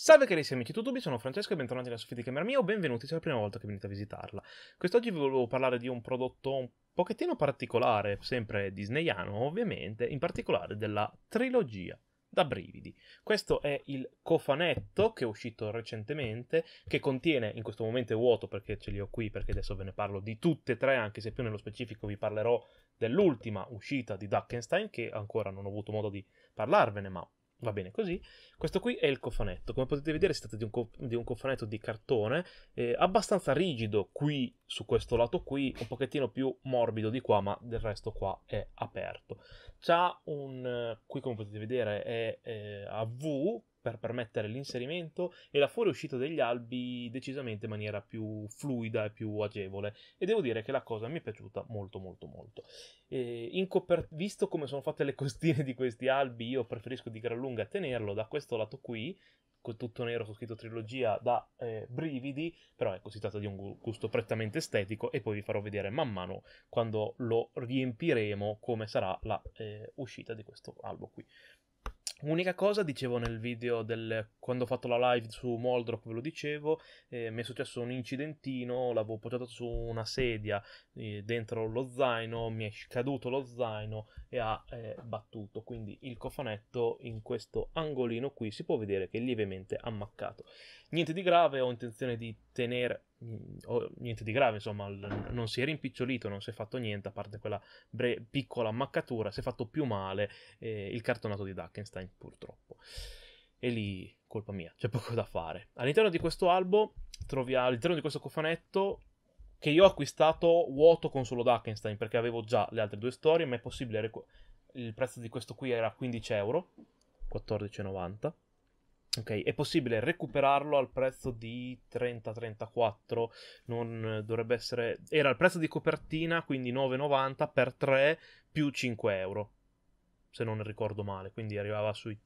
Salve carissimi amici tutti, sono Francesco e bentornati nella Sofitica di camera mia o benvenuti se è la prima volta che venite a visitarla. Quest'oggi vi volevo parlare di un prodotto un pochettino particolare, sempre disneyano ovviamente, in particolare della trilogia da brividi. Questo è il cofanetto che è uscito recentemente, che contiene, in questo momento è vuoto perché ce li ho qui, perché adesso ve ne parlo di tutte e tre, anche se più nello specifico vi parlerò dell'ultima uscita di Duckenstein, che ancora non ho avuto modo di parlarvene, ma va bene così. Questo qui è il cofanetto. Come potete vedere si tratta di un, co- di un cofanetto di cartone eh, abbastanza rigido qui su questo lato qui, un pochettino più morbido di qua, ma del resto qua è aperto. C'ha un, eh, qui come potete vedere è, è eh, a V per permettere l'inserimento e la fuoriuscita degli albi decisamente in maniera più fluida e più agevole e devo dire che la cosa mi è piaciuta molto molto molto. Coper- visto come sono fatte le costine di questi albi io preferisco di gran lunga tenerlo da questo lato qui tutto nero su scritto trilogia da eh, brividi, però ecco si tratta di un gusto prettamente estetico e poi vi farò vedere man mano quando lo riempiremo come sarà la eh, uscita di questo albo qui. Unica cosa, dicevo nel video del, quando ho fatto la live su Moldrock, ve lo dicevo, eh, mi è successo un incidentino, l'avevo poggiato su una sedia eh, dentro lo zaino, mi è caduto lo zaino e ha eh, battuto, quindi il cofanetto in questo angolino qui si può vedere che è lievemente ammaccato. Niente di grave, ho intenzione di tenere niente di grave, insomma, non si è rimpicciolito, non si è fatto niente, a parte quella bre- piccola ammaccatura, si è fatto più male eh, il cartonato di Duckenstein, purtroppo. E lì, colpa mia, c'è poco da fare. All'interno di questo albo, troviamo, all'interno di questo cofanetto, che io ho acquistato vuoto con solo Duckenstein, perché avevo già le altre due storie, ma è possibile... Recu- il prezzo di questo qui era 15 euro, 14,90 Ok, è possibile recuperarlo al prezzo di 30-34, non eh, dovrebbe essere... Era il prezzo di copertina, quindi 9,90 per 3 più 5 euro, se non ricordo male, quindi arrivava sui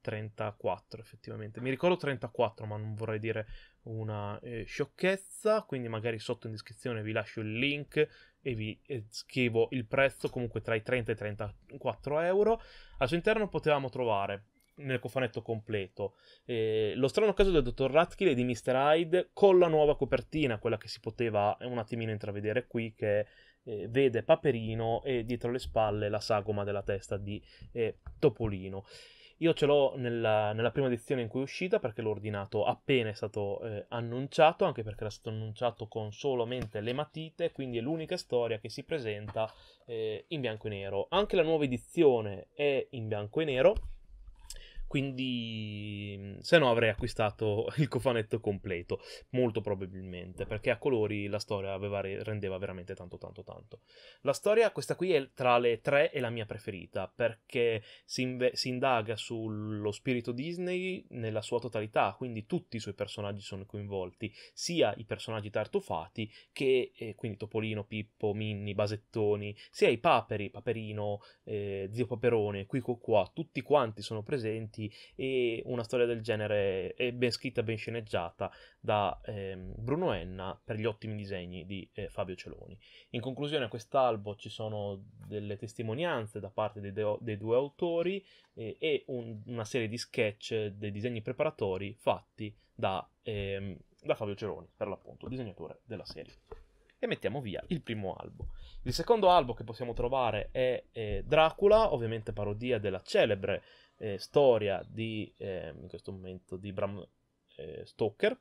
34 effettivamente. Mi ricordo 34, ma non vorrei dire una eh, sciocchezza, quindi magari sotto in descrizione vi lascio il link e vi eh, scrivo il prezzo comunque tra i 30 e i 34 euro. Al suo interno potevamo trovare nel cofanetto completo. Eh, lo strano caso del dottor Ratkill e di Mr. Hyde con la nuova copertina, quella che si poteva un attimino intravedere qui, che eh, vede Paperino e dietro le spalle la sagoma della testa di eh, Topolino. Io ce l'ho nella, nella, prima edizione in cui è uscita perché l'ho ordinato appena è stato eh, annunciato, anche perché era stato annunciato con solamente le matite, quindi è l'unica storia che si presenta eh, in bianco e nero. Anche la nuova edizione è in bianco e nero, quindi, se no, avrei acquistato il cofanetto completo, molto probabilmente, perché a colori la storia aveva, rendeva veramente tanto, tanto, tanto. La storia, questa qui, è tra le tre è la mia preferita, perché si, inve- si indaga sullo spirito Disney nella sua totalità, quindi tutti i suoi personaggi sono coinvolti, sia i personaggi tartufati che, eh, quindi Topolino, Pippo, Minni, Basettoni, sia i paperi, Paperino, eh, Zio Paperone, Qui Qua, tutti quanti sono presenti avanti e una storia del genere è ben scritta, ben sceneggiata da ehm, Bruno Enna per gli ottimi disegni di eh, Fabio Celoni. In conclusione a quest'albo ci sono delle testimonianze da parte dei, de- dei due autori eh, e un, una serie di sketch dei disegni preparatori fatti da, ehm, da Fabio Celoni, per l'appunto, disegnatore della serie e mettiamo via il primo albo. Il secondo albo che possiamo trovare è eh, Dracula, ovviamente parodia della celebre eh, storia di, eh, in questo momento, di Bram eh, Stoker.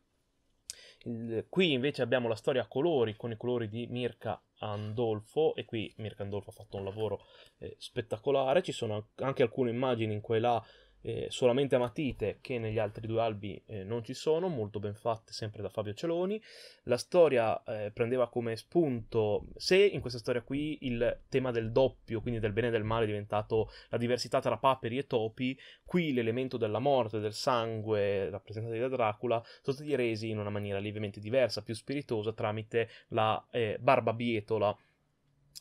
Il, qui invece abbiamo la storia a colori con i colori di Mirka Andolfo e qui Mirka Andolfo ha fatto un lavoro eh, spettacolare, ci sono anche alcune immagini in cui là eh, solamente a matite che negli altri due albi eh, non ci sono, molto ben fatte sempre da Fabio Celoni. La storia eh, prendeva come spunto se in questa storia qui il tema del doppio, quindi del bene e del male, è diventato la diversità tra paperi e topi, qui l'elemento della morte, del sangue rappresentati da Dracula, sono stati resi in una maniera lievemente diversa, più spiritosa, tramite la eh, barba bietola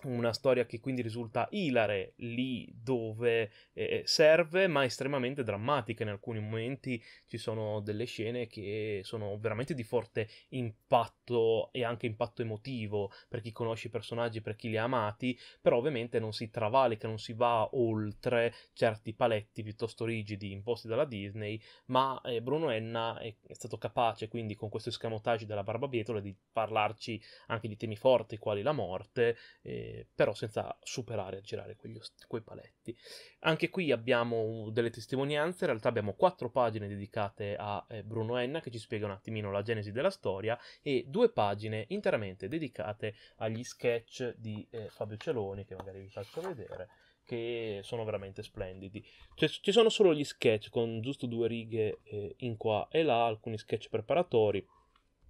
una storia che quindi risulta ilare lì dove eh, eh, serve, ma estremamente drammatica in alcuni momenti. Ci sono delle scene che sono veramente di forte impatto e anche impatto emotivo per chi conosce i personaggi, per chi li ha amati, però ovviamente non si travalica, non si va oltre certi paletti piuttosto rigidi imposti dalla Disney, ma eh, Bruno Enna è, è, stato capace quindi con questo escamotage della barbabietola di parlarci anche di temi forti quali la morte. Eh, però senza superare a girare quegli, quei paletti. Anche qui abbiamo delle testimonianze, in realtà abbiamo quattro pagine dedicate a eh, Bruno Enna che ci spiega un attimino la genesi della storia e due pagine interamente dedicate agli sketch di eh, Fabio Celoni che magari vi faccio vedere che sono veramente splendidi. Cioè, ci sono solo gli sketch con giusto due righe eh, in qua e là, alcuni sketch preparatori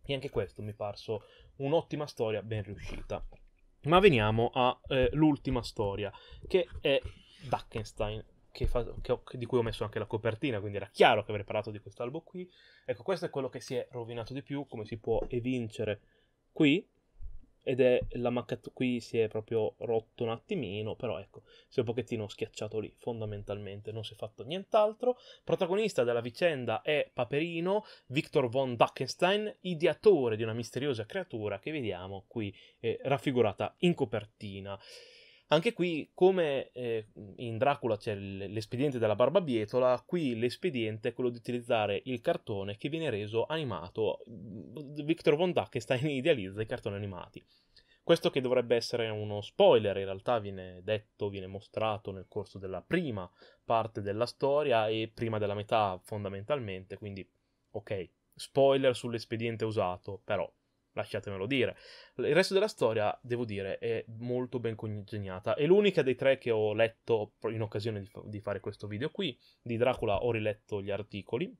e anche questo mi è parso un'ottima storia ben riuscita. Ma veniamo all'ultima eh, storia, che è Duckenstein, che fa, che ho, di cui ho messo anche la copertina, quindi era chiaro che avrei parlato di quest'albo qui. Ecco, questo è quello che si è rovinato di più, come si può evincere qui ed è la mancatura qui si è proprio rotto un attimino, però ecco, si è un pochettino schiacciato lì, fondamentalmente non si è fatto nient'altro. Protagonista della vicenda è Paperino, Victor von Duckenstein, ideatore di una misteriosa creatura che vediamo qui eh, raffigurata in copertina. Anche qui, come eh, in Dracula c'è l'espediente della barbabietola, qui l'espediente è quello di utilizzare il cartone che viene reso animato. Victor Von Duckenstein idealizza i cartoni animati. Questo che dovrebbe essere uno spoiler, in realtà viene detto, viene mostrato nel corso della prima parte della storia e prima della metà fondamentalmente, quindi ok, spoiler sull'espediente usato, però lasciatemelo dire. Il resto della storia, devo dire, è molto ben congegnata. È l'unica dei tre che ho letto in occasione di, fa- di fare questo video qui. Di Dracula ho riletto gli articoli,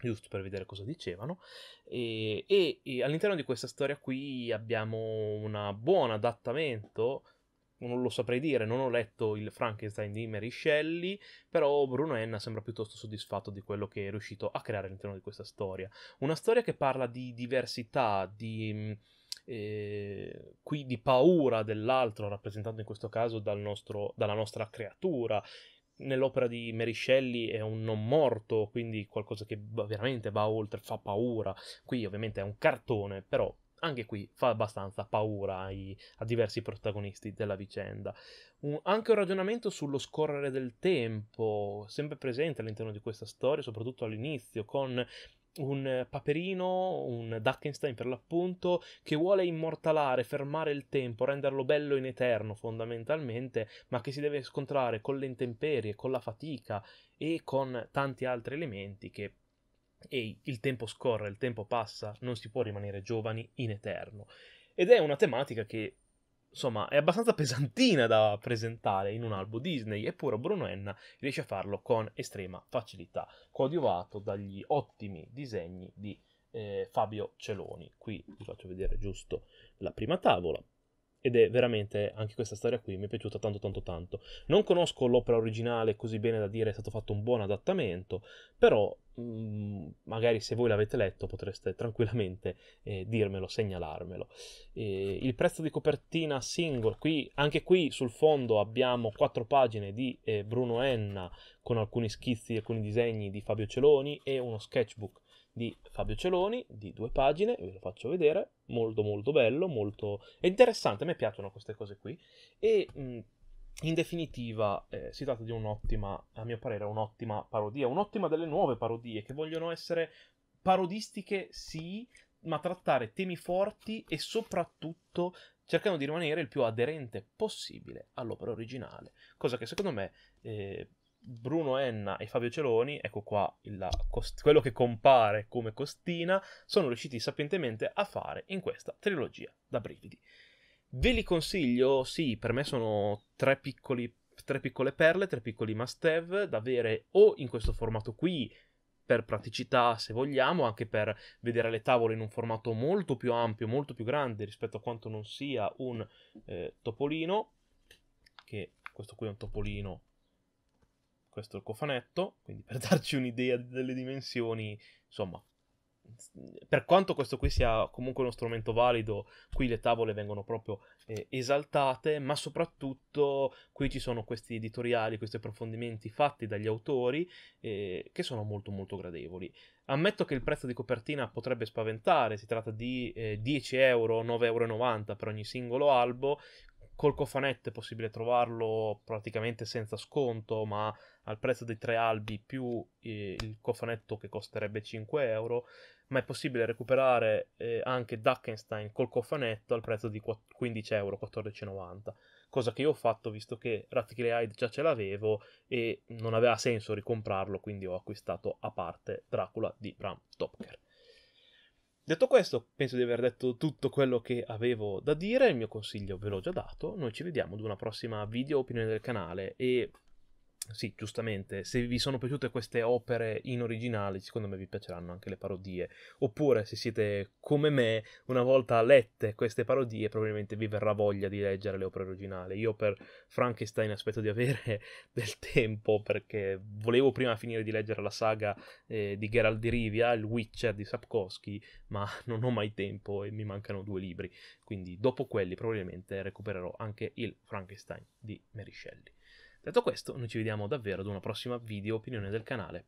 giusto per vedere cosa dicevano. E, e, e all'interno di questa storia qui abbiamo un buon adattamento non lo saprei dire, non ho letto il Frankenstein di Mary Shelley, però Bruno Enna sembra piuttosto soddisfatto di quello che è riuscito a creare all'interno di questa storia. Una storia che parla di diversità, di, mm, eh, qui di paura dell'altro, rappresentato in questo caso dal nostro, dalla nostra creatura. Nell'opera di Mary Shelley è un non morto, quindi qualcosa che veramente va oltre, fa paura. Qui ovviamente è un cartone, però anche qui fa abbastanza paura ai, a diversi protagonisti della vicenda. Un, anche un ragionamento sullo scorrere del tempo, sempre presente all'interno di questa storia, soprattutto all'inizio, con un paperino, un Duckenstein per l'appunto, che vuole immortalare, fermare il tempo, renderlo bello in eterno fondamentalmente, ma che si deve scontrare con le intemperie, con la fatica e con tanti altri elementi che e il tempo scorre, il tempo passa, non si può rimanere giovani in eterno. Ed è una tematica che, insomma, è abbastanza pesantina da presentare in un albo Disney, eppure Bruno Enna riesce a farlo con estrema facilità, coadiuvato dagli ottimi disegni di eh, Fabio Celoni. Qui vi faccio vedere giusto la prima tavola. Ed è veramente, anche questa storia qui mi è piaciuta tanto tanto tanto. Non conosco l'opera originale così bene da dire è stato fatto un buon adattamento, però mh, mm, magari se voi l'avete letto potreste tranquillamente eh, dirmelo, segnalarmelo. Eh, il prezzo di copertina single, qui, anche qui sul fondo abbiamo quattro pagine di eh, Bruno Enna con alcuni schizzi, alcuni disegni di Fabio Celoni e uno sketchbook di Fabio Celoni, di due pagine, ve lo faccio vedere, molto molto bello, molto interessante, a me piacciono queste cose qui, e mh, in definitiva eh, si tratta di un'ottima, a mio parere, un'ottima parodia, un'ottima delle nuove parodie che vogliono essere parodistiche sì, ma trattare temi forti e soprattutto cercando di rimanere il più aderente possibile all'opera originale, cosa che secondo me eh, Bruno Enna e Fabio Celoni, ecco qua il, cost- quello che compare come Costina, sono riusciti sapientemente a fare in questa trilogia da brividi. Ve li consiglio? Sì, per me sono tre, piccoli, tre piccole perle, tre piccoli must-have da avere o in questo formato qui, per praticità se vogliamo, anche per vedere le tavole in un formato molto più ampio, molto più grande rispetto a quanto non sia un eh, topolino, che questo qui è un topolino questo è il cofanetto, quindi per darci un'idea delle dimensioni, insomma, per quanto questo qui sia comunque uno strumento valido, qui le tavole vengono proprio eh, esaltate, ma soprattutto qui ci sono questi editoriali, questi approfondimenti fatti dagli autori eh, che sono molto molto gradevoli. Ammetto che il prezzo di copertina potrebbe spaventare, si tratta di eh, 10 euro, 9,90 euro per ogni singolo albo, Col cofanetto è possibile trovarlo praticamente senza sconto, ma al prezzo dei tre albi più eh, il cofanetto che costerebbe 5 euro. Ma è possibile recuperare eh, anche Duckenstein col cofanetto al prezzo di 4, 15 euro, 14,90 cosa che io ho fatto visto che Ratkile Hyde già ce l'avevo e non aveva senso ricomprarlo, quindi ho acquistato a parte Dracula di Bram Topker. Detto questo, penso di aver detto tutto quello che avevo da dire, il mio consiglio ve l'ho già dato, noi ci vediamo ad una prossima video opinione del canale e sì, giustamente, se vi sono piaciute queste opere in originale, secondo me vi piaceranno anche le parodie. Oppure, se siete come me, una volta lette queste parodie, probabilmente vi verrà voglia di leggere le opere originali. Io per Frankenstein aspetto di avere del tempo, perché volevo prima finire di leggere la saga eh, di Geralt di Rivia, il Witcher di Sapkowski, ma non ho mai tempo e mi mancano due libri. Quindi, dopo quelli, probabilmente recupererò anche il Frankenstein di Meriscelli. Detto questo, noi ci vediamo davvero ad una prossima video opinione del canale.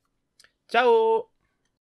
Ciao!